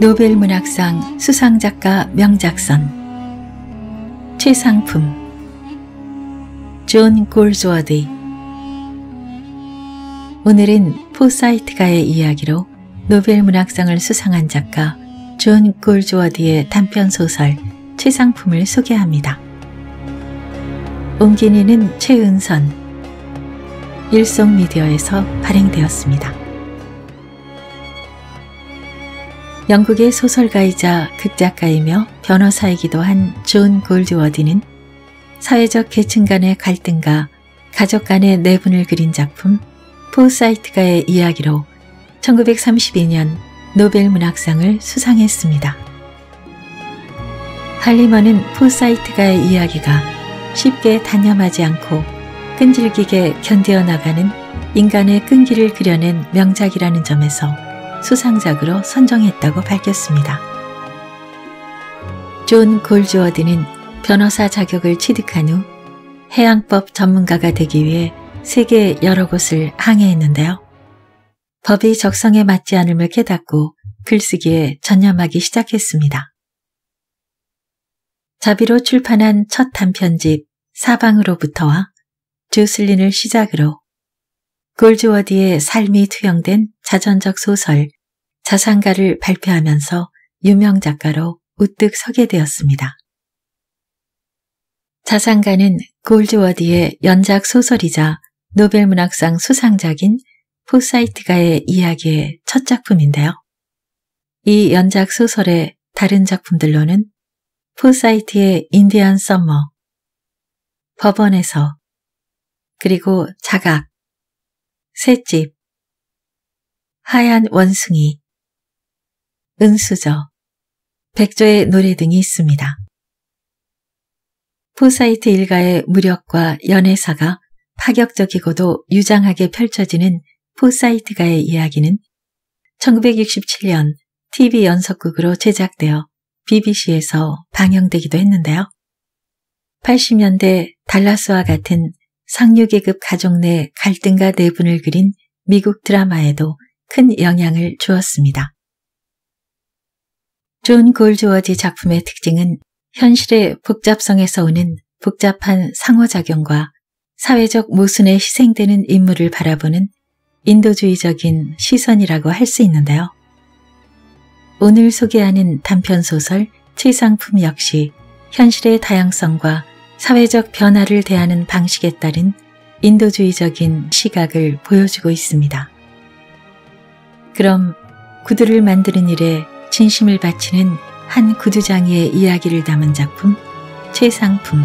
노벨 문학상 수상작가 명작선 최상품 존 골즈워드 오늘은 포사이트가의 이야기로 노벨 문학상을 수상한 작가 존 골즈워드의 단편 소설 최상품을 소개합니다. 옮기니는 최은선 일송미디어에서 발행되었습니다. 영국의 소설가이자 극작가이며 변호사이기도 한 존 골드워디는 사회적 계층 간의 갈등과 가족 간의 내분을 그린 작품 포사이트가의 이야기로 1932년 노벨 문학상을 수상했습니다. 할리먼은 포사이트가의 이야기가 쉽게 단념하지 않고 끈질기게 견뎌 나가는 인간의 끈기를 그려낸 명작이라는 점에서 수상작으로 선정했다고 밝혔습니다. 존 골즈워드는 변호사 자격을 취득한 후 해양법 전문가가 되기 위해 세계 여러 곳을 항해했는데요. 법이 적성에 맞지 않음을 깨닫고 글쓰기에 전념하기 시작했습니다. 자비로 출판한 첫 단편집 사방으로부터와 주슬린을 시작으로 골즈워디의 삶이 투영된 자전적 소설 자산가를 발표하면서 유명 작가로 우뚝 서게 되었습니다. 자산가는 골즈워디의 연작 소설이자 노벨문학상 수상작인 포사이트가의 이야기의 첫 작품인데요. 이 연작 소설의 다른 작품들로는 포사이트의 인디언 썸머, 법원에서, 그리고 자각, 셋집 하얀 원숭이 은수저 백조의 노래 등이 있습니다. 포사이트 일가의 무력과 연애사가 파격적이고도 유장하게 펼쳐지는 포사이트가의 이야기는 1967년 TV 연속극으로 제작되어 BBC에서 방영되기도 했는데요. 80년대 달라스와 같은 상류계급 가족 내 갈등과 내분을 그린 미국 드라마에도 큰 영향을 주었습니다. 존 골즈워지 작품의 특징은 현실의 복잡성에서 오는 복잡한 상호작용과 사회적 모순에 희생되는 인물을 바라보는 인도주의적인 시선이라고 할 수 있는데요. 오늘 소개하는 단편소설 최상품 역시 현실의 다양성과 사회적 변화를 대하는 방식에 따른 인도주의적인 시각을 보여주고 있습니다. 그럼 구두를 만드는 일에 진심을 바치는 한 구두장의 이야기를 담은 작품 최상품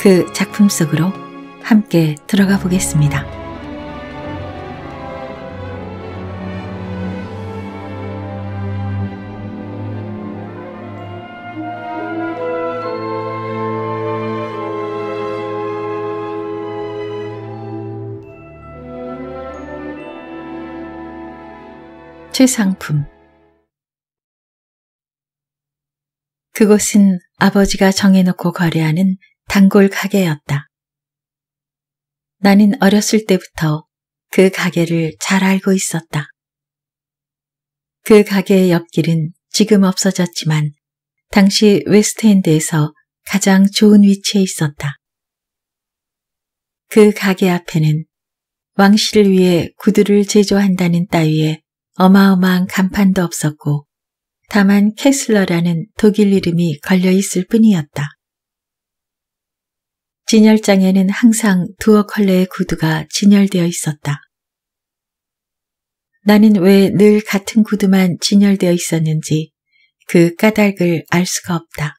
그 작품 속으로 함께 들어가 보겠습니다. 제 상품. 그곳은 아버지가 정해놓고 거래하는 단골 가게였다. 나는 어렸을 때부터 그 가게를 잘 알고 있었다. 그 가게의 옆길은 지금 없어졌지만 당시 웨스트핸드에서 가장 좋은 위치에 있었다. 그 가게 앞에는 왕실을 위해 구두를 제조한다는 따위의 어마어마한 간판도 없었고 다만 캐슬러라는 독일 이름이 걸려 있을 뿐이었다. 진열장에는 항상 두어 컬러의 구두가 진열되어 있었다. 나는 왜 늘 같은 구두만 진열되어 있었는지 그 까닭을 알 수가 없다.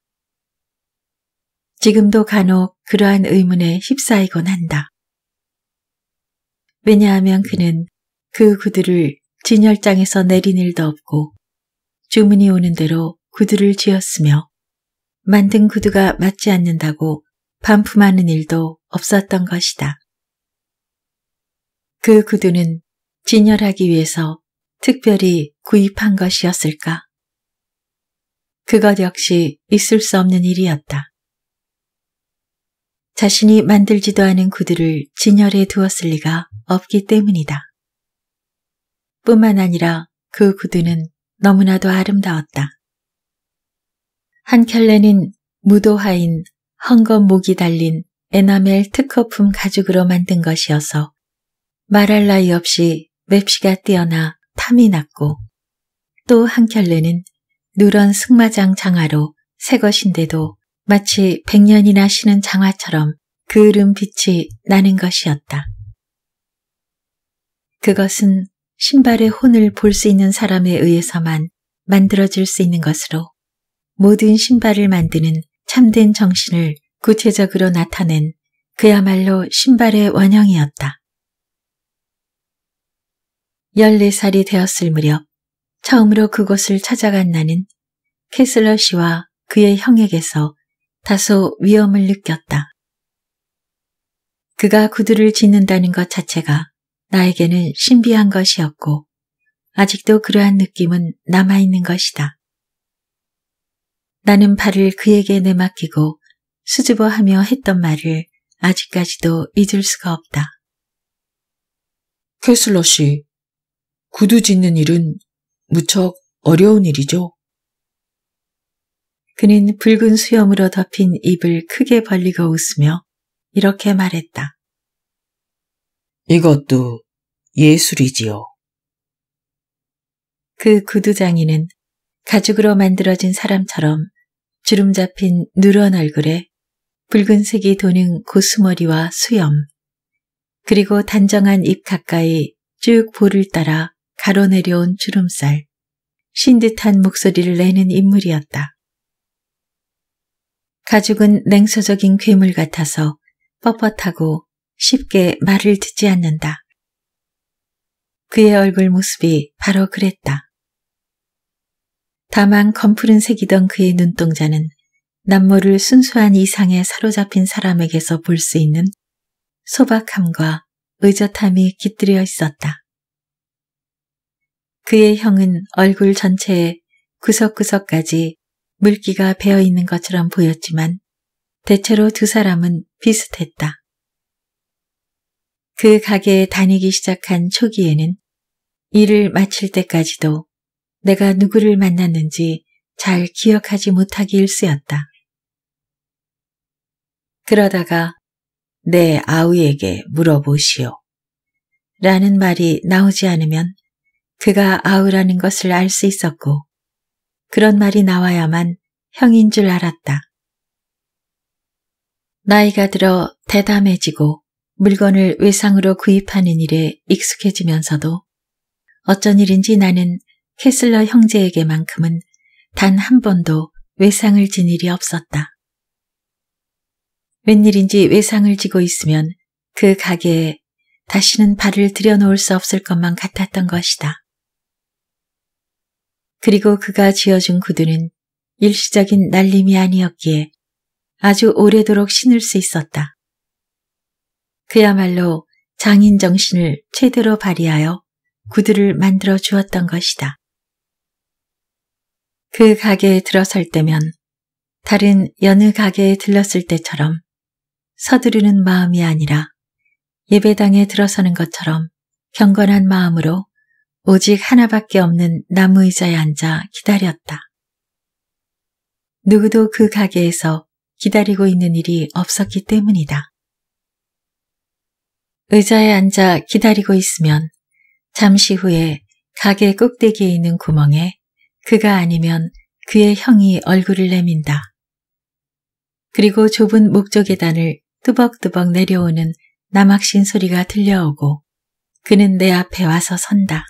지금도 간혹 그러한 의문에 휩싸이곤 한다. 왜냐하면 그는 그 구두를 진열장에서 내린 일도 없고 주문이 오는 대로 구두를 지었으며 만든 구두가 맞지 않는다고 반품하는 일도 없었던 것이다. 그 구두는 진열하기 위해서 특별히 구입한 것이었을까? 그것 역시 있을 수 없는 일이었다. 자신이 만들지도 않은 구두를 진열해 두었을 리가 없기 때문이다. 뿐만 아니라 그 구두는 너무나도 아름다웠다. 한 켤레는 무도화인 헝겊 목이 달린 에나멜 특허품 가죽으로 만든 것이어서 말할 나위 없이 맵시가 뛰어나 탐이 났고 또 한 켤레는 누런 승마장 장화로 새 것인데도 마치 백년이나 쉬는 장화처럼 그을은 빛이 나는 것이었다. 그것은 신발의 혼을 볼 수 있는 사람에 의해서만 만들어질 수 있는 것으로 모든 신발을 만드는 참된 정신을 구체적으로 나타낸 그야말로 신발의 원형이었다. 14살이 되었을 무렵 처음으로 그곳을 찾아간 나는 캐슬러 씨와 그의 형에게서 다소 위험을 느꼈다. 그가 구두를 짓는다는 것 자체가 나에게는 신비한 것이었고 아직도 그러한 느낌은 남아있는 것이다. 나는 발을 그에게 내맡기고 수줍어하며 했던 말을 아직까지도 잊을 수가 없다. 캐슬러 씨, 구두 짓는 일은 무척 어려운 일이죠? 그는 붉은 수염으로 덮인 입을 크게 벌리고 웃으며 이렇게 말했다. 이것도 예술이지요. 그 구두장이는 가죽으로 만들어진 사람처럼 주름 잡힌 누런 얼굴에 붉은색이 도는 고수머리와 수염, 그리고 단정한 입 가까이 쭉 볼을 따라 가로내려온 주름살, 신 듯한 목소리를 내는 인물이었다. 가죽은 냉소적인 괴물 같아서 뻣뻣하고 쉽게 말을 듣지 않는다. 그의 얼굴 모습이 바로 그랬다. 다만 검푸른색이던 그의 눈동자는 남모를 순수한 이상에 사로잡힌 사람에게서 볼 수 있는 소박함과 의젓함이 깃들여 있었다. 그의 형은 얼굴 전체에 구석구석까지 물기가 배어 있는 것처럼 보였지만 대체로 두 사람은 비슷했다. 그 가게에 다니기 시작한 초기에는 일을 마칠 때까지도 내가 누구를 만났는지 잘 기억하지 못하기 일쑤였다. 그러다가 내 아우에게 물어보시오. 라는 말이 나오지 않으면 그가 아우라는 것을 알 수 있었고 그런 말이 나와야만 형인 줄 알았다. 나이가 들어 대담해지고 물건을 외상으로 구입하는 일에 익숙해지면서도 어쩐 일인지 나는 캐슬러 형제에게만큼은 단 한 번도 외상을 진 일이 없었다. 웬일인지 외상을 지고 있으면 그 가게에 다시는 발을 들여놓을 수 없을 것만 같았던 것이다. 그리고 그가 지어준 구두는 일시적인 날림이 아니었기에 아주 오래도록 신을 수 있었다. 그야말로 장인 정신을 최대로 발휘하여 구두를 만들어 주었던 것이다. 그 가게에 들어설 때면 다른 여느 가게에 들렀을 때처럼 서두르는 마음이 아니라 예배당에 들어서는 것처럼 경건한 마음으로 오직 하나밖에 없는 나무 의자에 앉아 기다렸다. 누구도 그 가게에서 기다리고 있는 일이 없었기 때문이다. 의자에 앉아 기다리고 있으면 잠시 후에 가게 꼭대기에 있는 구멍에 그가 아니면 그의 형이 얼굴을 내민다. 그리고 좁은 목조 계단을 뚜벅뚜벅 내려오는 남학신 소리가 들려오고 그는 내 앞에 와서 선다.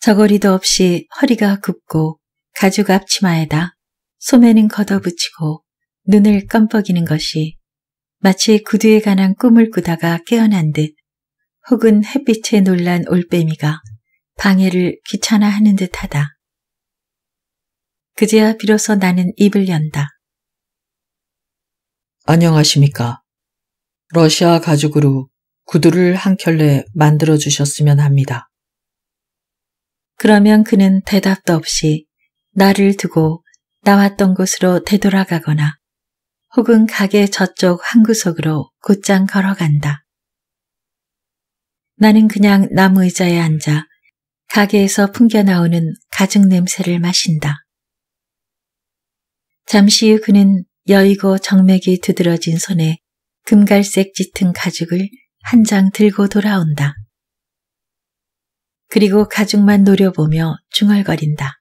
저고리도 없이 허리가 굽고 가죽 앞치마에다 소매는 걷어붙이고 눈을 깜빡이는 것이 마치 구두에 관한 꿈을 꾸다가 깨어난 듯 혹은 햇빛에 놀란 올빼미가 방해를 귀찮아하는 듯하다. 그제야 비로소 나는 입을 연다. 안녕하십니까. 러시아 가죽으로 구두를 한 켤레 만들어 주셨으면 합니다. 그러면 그는 대답도 없이 나를 두고 나왔던 곳으로 되돌아가거나 혹은 가게 저쪽 한 구석으로 곧장 걸어간다. 나는 그냥 나무 의자에 앉아 가게에서 풍겨나오는 가죽 냄새를 마신다. 잠시 후 그는 여의고 정맥이 두드러진 손에 금갈색 짙은 가죽을 한 장 들고 돌아온다. 그리고 가죽만 노려보며 중얼거린다.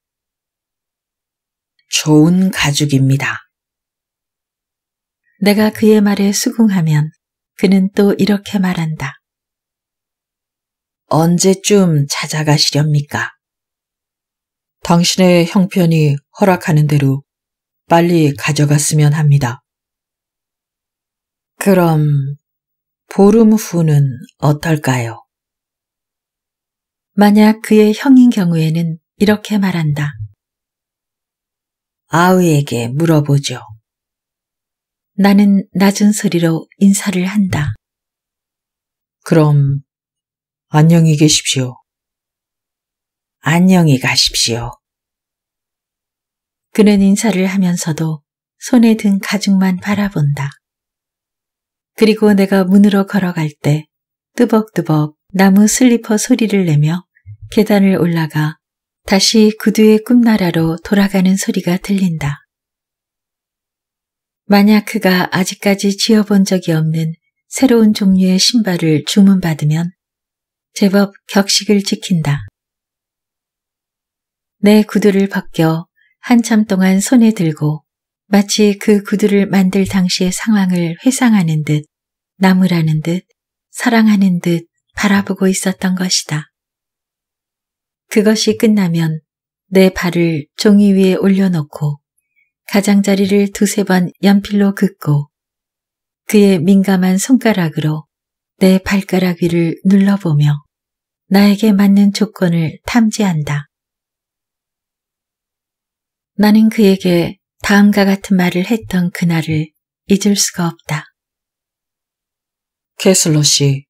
좋은 가죽입니다. 내가 그의 말에 수긍하면 그는 또 이렇게 말한다. 언제쯤 찾아가시렵니까? 당신의 형편이 허락하는 대로 빨리 가져갔으면 합니다. 그럼 보름 후는 어떨까요? 만약 그의 형인 경우에는 이렇게 말한다. 아우에게 물어보죠. 나는 낮은 소리로 인사를 한다. 그럼 안녕히 계십시오. 안녕히 가십시오. 그는 인사를 하면서도 손에 든 가죽만 바라본다. 그리고 내가 문으로 걸어갈 때 뜨벅뜨벅 나무 슬리퍼 소리를 내며 계단을 올라가 다시 구두의 꿈나라로 돌아가는 소리가 들린다. 만약 그가 아직까지 지어본 적이 없는 새로운 종류의 신발을 주문받으면 제법 격식을 지킨다. 내 구두를 벗겨 한참 동안 손에 들고 마치 그 구두를 만들 당시의 상황을 회상하는 듯 나무라는 듯 사랑하는 듯 바라보고 있었던 것이다. 그것이 끝나면 내 발을 종이 위에 올려놓고 가장자리를 두세 번 연필로 긋고 그의 민감한 손가락으로 내 발가락 위를 눌러보며 나에게 맞는 조건을 탐지한다. 나는 그에게 다음과 같은 말을 했던 그날을 잊을 수가 없다. 캐슬러 씨,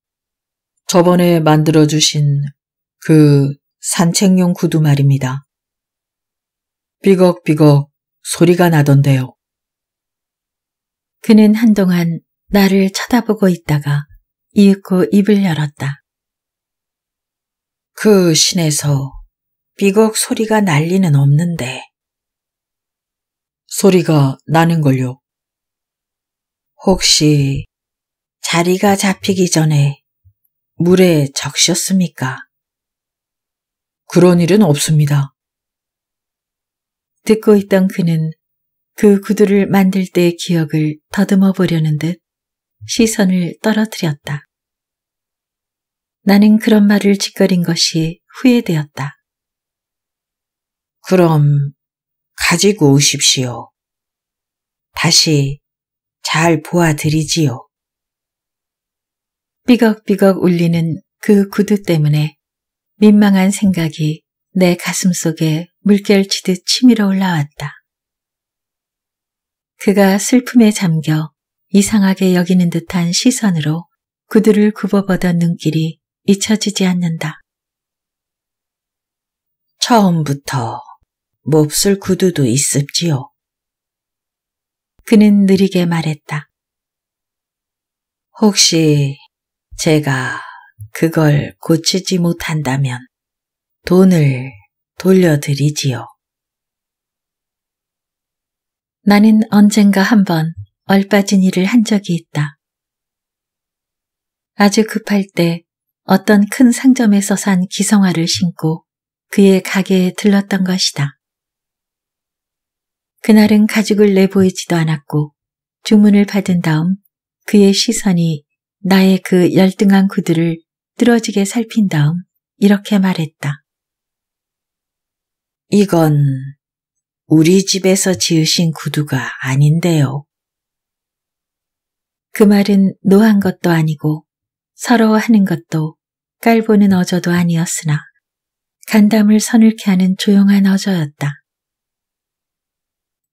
저번에 만들어주신 그 산책용 구두 말입니다. 비걱비걱 소리가 나던데요. 그는 한동안 나를 쳐다보고 있다가 이윽고 입을 열었다. 그 신에서 삐걱 소리가 날리는 없는데. 소리가 나는걸요. 혹시 자리가 잡히기 전에 물에 적셨습니까? 그런 일은 없습니다. 듣고 있던 그는 그 구두를 만들 때의 기억을 더듬어 보려는 듯 시선을 떨어뜨렸다. 나는 그런 말을 짓거린 것이 후회되었다. 그럼 가지고 오십시오. 다시 잘 보아드리지요. 삐걱삐걱 울리는 그 구두 때문에 민망한 생각이 내 가슴속에 물결치듯 치밀어 올라왔다. 그가 슬픔에 잠겨 이상하게 여기는 듯한 시선으로 구두를 굽어보던 눈길이 잊혀지지 않는다. 처음부터 몹쓸 구두도 있습지요. 그는 느리게 말했다. 혹시 제가 그걸 고치지 못한다면 돈을 돌려드리지요. 나는 언젠가 한 번 얼빠진 일을 한 적이 있다. 아주 급할 때 어떤 큰 상점에서 산 기성화를 신고 그의 가게에 들렀던 것이다. 그날은 가죽을 내보이지도 않았고 주문을 받은 다음 그의 시선이 나의 그 열등한 구두를 뚫어지게 살핀 다음 이렇게 말했다. 이건 우리 집에서 지으신 구두가 아닌데요. 그 말은 노한 것도 아니고 서러워하는 것도 깔보는 어조도 아니었으나 간담을 서늘케 하는 조용한 어조였다.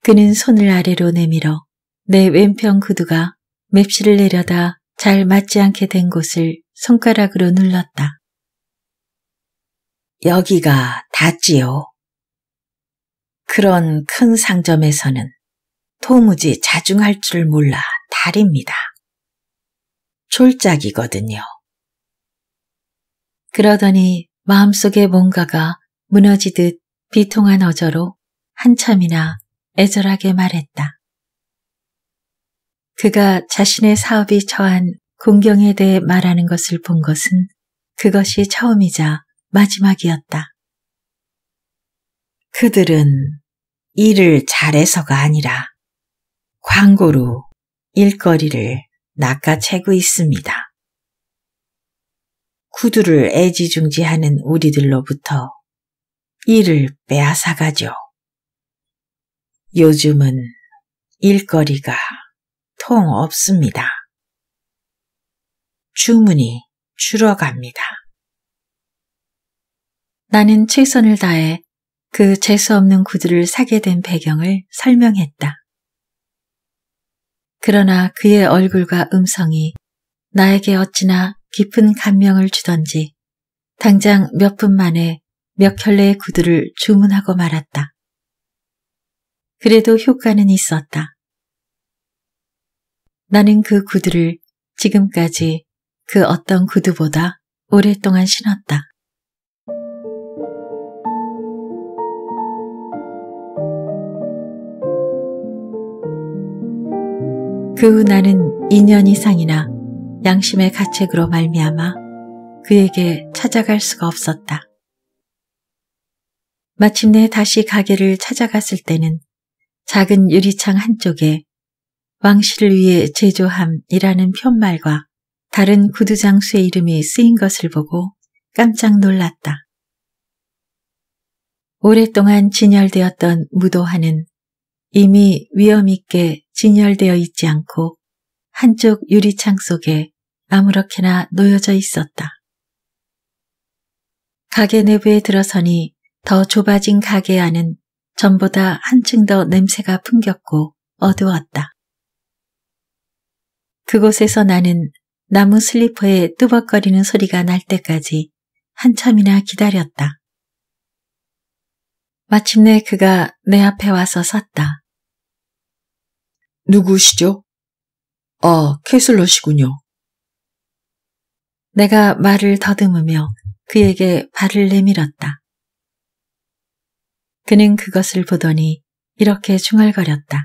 그는 손을 아래로 내밀어 내 왼편 구두가 맵시를 내려다 잘 맞지 않게 된 곳을 손가락으로 눌렀다. 여기가 닿지요. 그런 큰 상점에서는 도무지 자중할 줄 몰라 달입니다. 졸작이거든요. 그러더니 마음속에 뭔가가 무너지듯 비통한 어조로 한참이나 애절하게 말했다. 그가 자신의 사업이 처한 공경에 대해 말하는 것을 본 것은 그것이 처음이자 마지막이었다. 그들은 일을 잘해서가 아니라 광고로 일거리를 낚아채고 있습니다. 구두를 애지중지하는 우리들로부터 일을 빼앗아가죠. 요즘은 일거리가 통 없습니다. 주문이 줄어갑니다. 나는 최선을 다해 그 재수없는 구두를 사게 된 배경을 설명했다. 그러나 그의 얼굴과 음성이 나에게 어찌나 깊은 감명을 주던지 당장 몇 분 만에 몇 켤레의 구두를 주문하고 말았다. 그래도 효과는 있었다. 나는 그 구두를 지금까지 그 어떤 구두보다 오랫동안 신었다. 그후 나는 2년 이상이나 양심의 가책으로 말미암아 그에게 찾아갈 수가 없었다. 마침내 다시 가게를 찾아갔을 때는 작은 유리창 한쪽에 왕실을 위해 제조함이라는 편말과 다른 구두장수의 이름이 쓰인 것을 보고 깜짝 놀랐다. 오랫동안 진열되었던 무도화는 이미 위엄있게 진열되어 있지 않고 한쪽 유리창 속에 아무렇게나 놓여져 있었다. 가게 내부에 들어서니 더 좁아진 가게 안은 전보다 한층 더 냄새가 풍겼고 어두웠다. 그곳에서 나는 나무 슬리퍼에 뚜벅거리는 소리가 날 때까지 한참이나 기다렸다. 마침내 그가 내 앞에 와서 섰다. 누구시죠? 아, 캐슬러시군요. 내가 말을 더듬으며 그에게 발을 내밀었다. 그는 그것을 보더니 이렇게 중얼거렸다.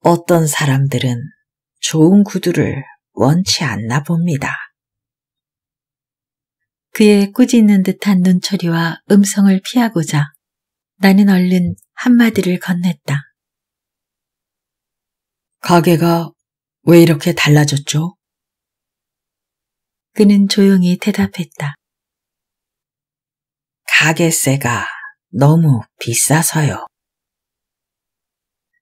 어떤 사람들은 좋은 구두를 원치 않나 봅니다. 그의 꾸짖는 듯한 눈초리와 음성을 피하고자 나는 얼른 한마디를 건넸다. 가게가 왜 이렇게 달라졌죠? 그는 조용히 대답했다. 가게세가 너무 비싸서요.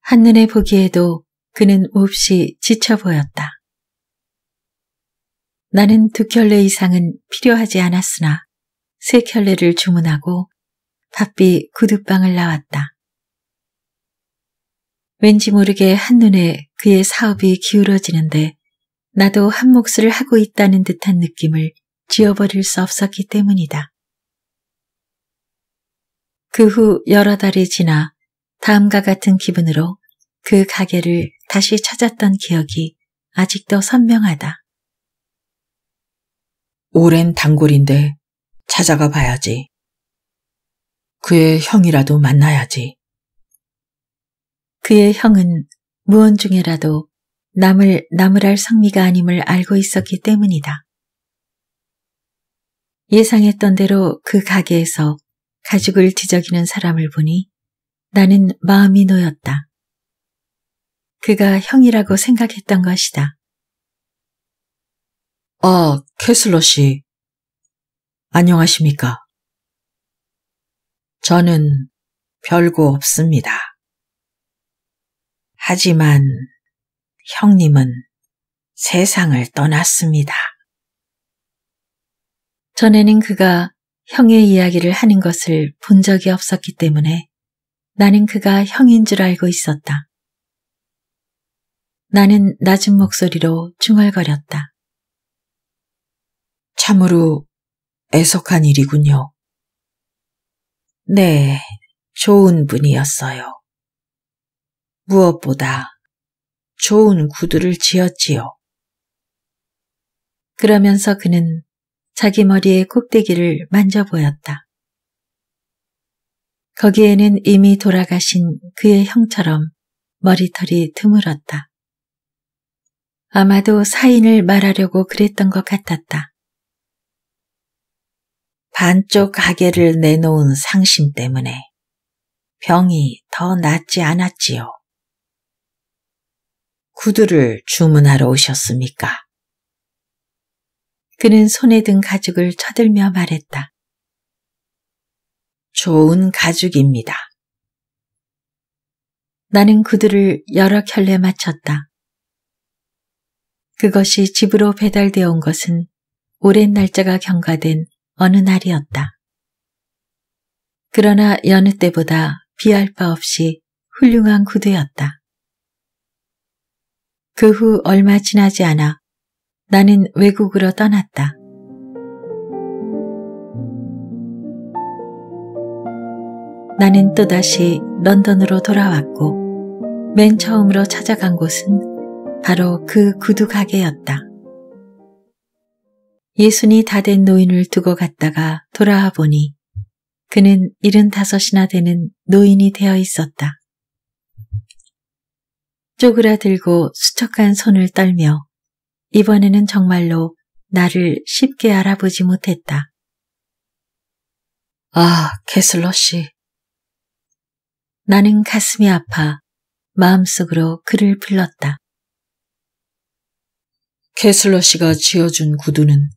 한눈에 보기에도 그는 몹시 지쳐 보였다. 나는 두 켤레 이상은 필요하지 않았으나 세 켤레를 주문하고 바삐 구두방을 나왔다. 왠지 모르게 한눈에 그의 사업이 기울어지는데 나도 한 몫을 하고 있다는 듯한 느낌을 지어버릴수 없었기 때문이다. 그 후 여러 달이 지나 다음과 같은 기분으로 그 가게를 다시 찾았던 기억이 아직도 선명하다. 오랜 단골인데 찾아가 봐야지. 그의 형이라도 만나야지. 그의 형은 무언 중에라도 남을 나무랄 성미가 아님을 알고 있었기 때문이다. 예상했던 대로 그 가게에서 가죽을 뒤적이는 사람을 보니 나는 마음이 놓였다. 그가 형이라고 생각했던 것이다. 아, 캐슬러 씨. 안녕하십니까? 저는 별거 없습니다. 하지만 형님은 세상을 떠났습니다. 전에는 그가 형의 이야기를 하는 것을 본 적이 없었기 때문에 나는 그가 형인 줄 알고 있었다. 나는 낮은 목소리로 중얼거렸다. 참으로 애석한 일이군요. 네, 좋은 분이었어요. 무엇보다 좋은 구두를 지었지요. 그러면서 그는 자기 머리의 꼭대기를 만져보였다. 거기에는 이미 돌아가신 그의 형처럼 머리털이 드물었다. 아마도 사인을 말하려고 그랬던 것 같았다. 반쪽 가게를 내놓은 상심 때문에 병이 더 낫지 않았지요. 구두를 주문하러 오셨습니까? 그는 손에 든 가죽을 쳐들며 말했다. 좋은 가죽입니다. 나는 구두를 여러 켤레 맞췄다. 그것이 집으로 배달되어 온 것은 오랜 날짜가 경과된 어느 날이었다. 그러나 여느 때보다 비할 바 없이 훌륭한 구두였다. 그후 얼마 지나지 않아 나는 외국으로 떠났다. 나는 또다시 런던으로 돌아왔고 맨 처음으로 찾아간 곳은 바로 그 구두 가게였다. 예순이 다 된 노인을 두고 갔다가 돌아와 보니 그는 일흔다섯이나 되는 노인이 되어 있었다. 쪼그라들고 수척한 손을 떨며 이번에는 정말로 나를 쉽게 알아보지 못했다. 아, 캐슬러 씨. 나는 가슴이 아파 마음속으로 그를 불렀다. 캐슬러 씨가 지어준 구두는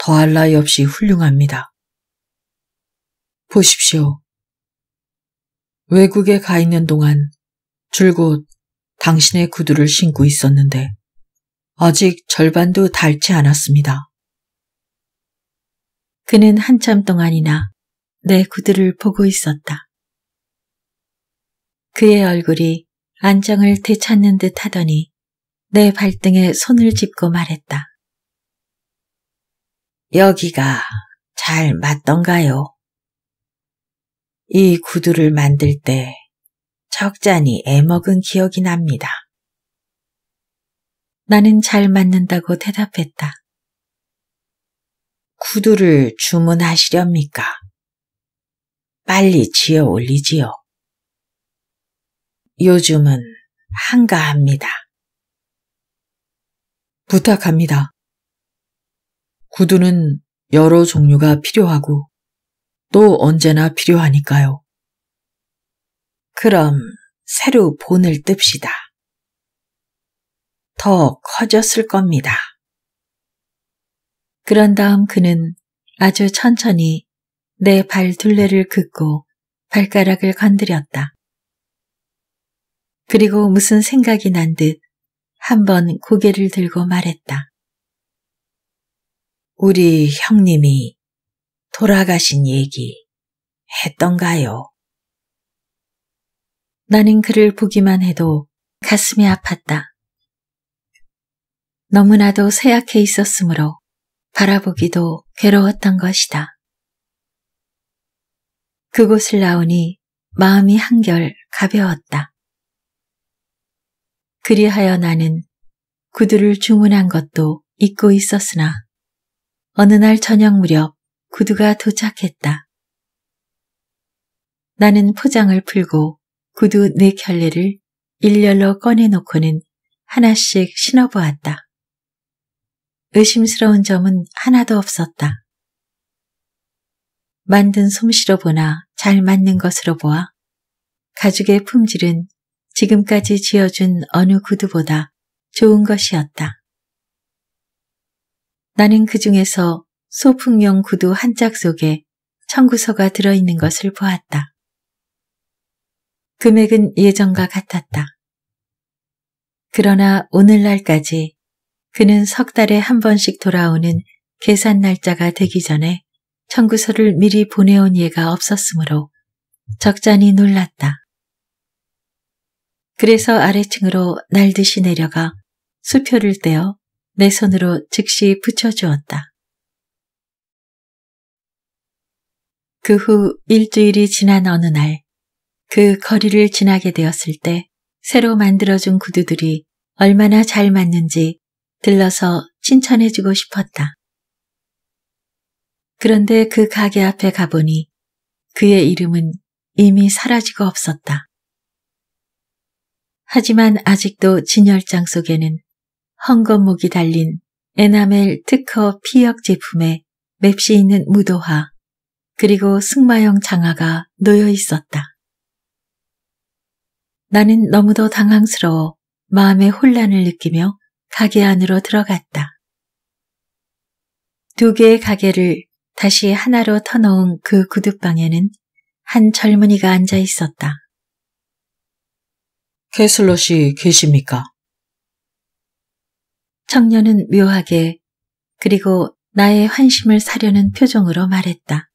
더할 나위 없이 훌륭합니다. 보십시오. 외국에 가 있는 동안 줄곧 당신의 구두를 신고 있었는데 아직 절반도 닳지 않았습니다. 그는 한참 동안이나 내 구두를 보고 있었다. 그의 얼굴이 안정을 되찾는 듯 하더니 내 발등에 손을 짚고 말했다. 여기가 잘 맞던가요? 이 구두를 만들 때 적잖이 애먹은 기억이 납니다. 나는 잘 맞는다고 대답했다. 구두를 주문하시렵니까? 빨리 지어 올리지요. 요즘은 한가합니다. 부탁합니다. 구두는 여러 종류가 필요하고 또 언제나 필요하니까요. 그럼 새로 본을 뜹시다. 더 커졌을 겁니다. 그런 다음 그는 아주 천천히 내 발 둘레를 긋고 발가락을 건드렸다. 그리고 무슨 생각이 난 듯 한 번 고개를 들고 말했다. 우리 형님이 돌아가신 얘기 했던가요? 나는 그를 보기만 해도 가슴이 아팠다. 너무나도 쇠약해 있었으므로 바라보기도 괴로웠던 것이다. 그곳을 나오니 마음이 한결 가벼웠다. 그리하여 나는 구두를 주문한 것도 잊고 있었으나 어느 날 저녁 무렵 구두가 도착했다. 나는 포장을 풀고 구두 네 켤레를 일렬로 꺼내놓고는 하나씩 신어보았다. 의심스러운 점은 하나도 없었다. 만든 솜씨로 보나 잘 맞는 것으로 보아 가죽의 품질은 지금까지 지어준 어느 구두보다 좋은 것이었다. 나는 그 중에서 소풍용 구두 한 짝 속에 청구서가 들어있는 것을 보았다. 금액은 예전과 같았다. 그러나 오늘날까지 그는 석 달에 한 번씩 돌아오는 계산 날짜가 되기 전에 청구서를 미리 보내온 예가 없었으므로 적잖이 놀랐다. 그래서 아래층으로 날듯이 내려가 수표를 떼어 내 손으로 즉시 붙여주었다. 그 후 일주일이 지난 어느 날그 거리를 지나게 되었을 때 새로 만들어준 구두들이 얼마나 잘 맞는지 들러서 칭찬해주고 싶었다. 그런데 그 가게 앞에 가보니 그의 이름은 이미 사라지고 없었다. 하지만 아직도 진열장 속에는 헝겊목이 달린 에나멜 특허 피혁 제품에 맵시 있는 무도화 그리고 승마형 장화가 놓여 있었다. 나는 너무도 당황스러워 마음의 혼란을 느끼며 가게 안으로 들어갔다. 두 개의 가게를 다시 하나로 터놓은 그 구두방에는 한 젊은이가 앉아 있었다. 캐슬러 씨 계십니까? 청년은 묘하게 그리고 나의 환심을 사려는 표정으로 말했다.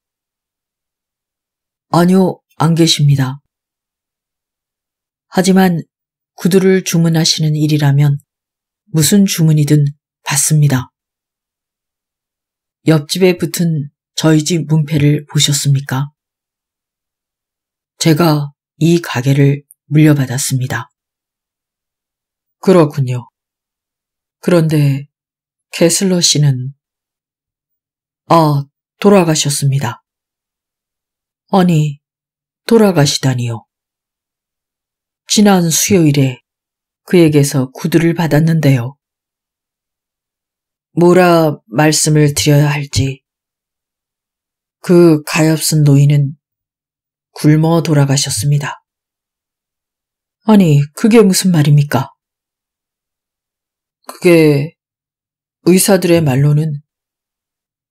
아니요, 안 계십니다. 하지만 구두를 주문하시는 일이라면 무슨 주문이든 받습니다. 옆집에 붙은 저희 집 문패를 보셨습니까? 제가 이 가게를 물려받았습니다. 그렇군요. 그런데 캐슬러 씨는 아, 돌아가셨습니다. 아니, 돌아가시다니요. 지난 수요일에 그에게서 구두를 받았는데요. 뭐라 말씀을 드려야 할지. 그 가엾은 노인은 굶어 돌아가셨습니다. 아니, 그게 무슨 말입니까? 그게 의사들의 말로는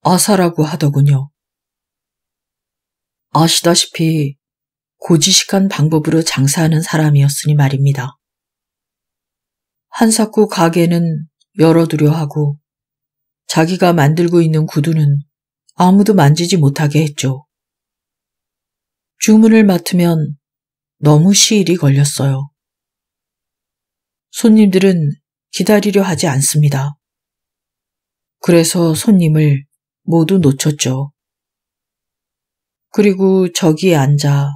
아사라고 하더군요. 아시다시피 고지식한 방법으로 장사하는 사람이었으니 말입니다. 한사쿠 가게는 열어두려 하고 자기가 만들고 있는 구두는 아무도 만지지 못하게 했죠. 주문을 맡으면 너무 시일이 걸렸어요. 손님들은 기다리려 하지 않습니다. 그래서 손님을 모두 놓쳤죠. 그리고 저기 에 앉아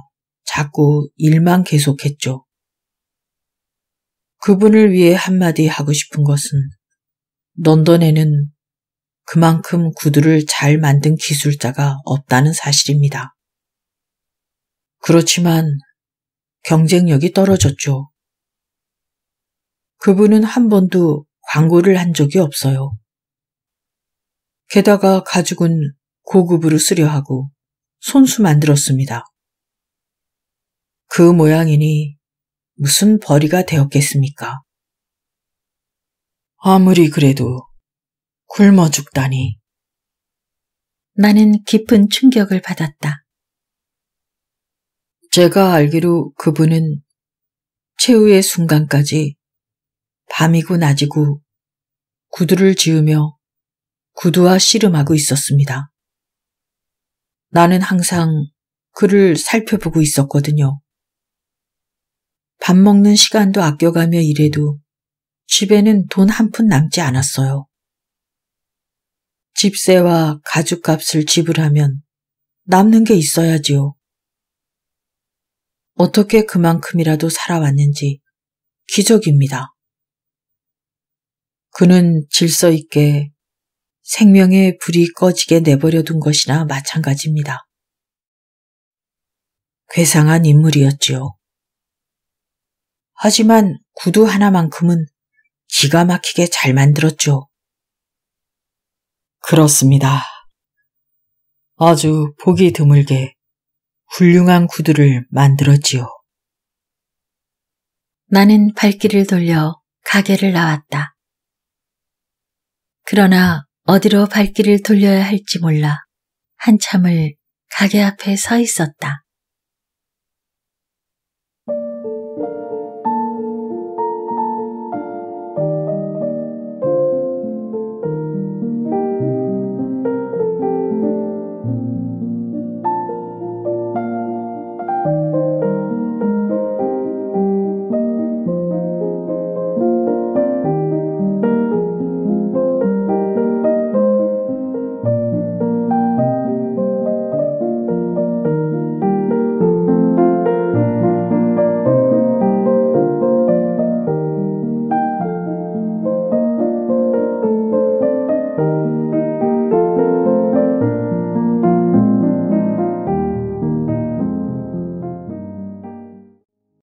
자꾸 일만 계속했죠. 그분을 위해 한마디 하고 싶은 것은 런던에는 그만큼 구두를 잘 만든 기술자가 없다는 사실입니다. 그렇지만 경쟁력이 떨어졌죠. 그분은 한 번도 광고를 한 적이 없어요. 게다가 가죽은 고급으로 쓰려 하고 손수 만들었습니다. 그 모양이니 무슨 벌이가 되었겠습니까? 아무리 그래도 굶어 죽다니. 나는 깊은 충격을 받았다. 제가 알기로 그분은 최후의 순간까지 밤이고 낮이고 구두를 지으며 구두와 씨름하고 있었습니다. 나는 항상 그를 살펴보고 있었거든요. 밥 먹는 시간도 아껴가며 일해도 집에는 돈 한 푼 남지 않았어요. 집세와 가죽값을 지불하면 남는 게 있어야지요. 어떻게 그만큼이라도 살아왔는지 기적입니다. 그는 질서 있게 생명의 불이 꺼지게 내버려 둔 것이나 마찬가지입니다. 괴상한 인물이었지요. 하지만 구두 하나만큼은 기가 막히게 잘 만들었죠. 그렇습니다. 아주 보기 드물게 훌륭한 구두를 만들었지요. 나는 발길을 돌려 가게를 나왔다. 그러나 어디로 발길을 돌려야 할지 몰라 한참을 가게 앞에 서 있었다.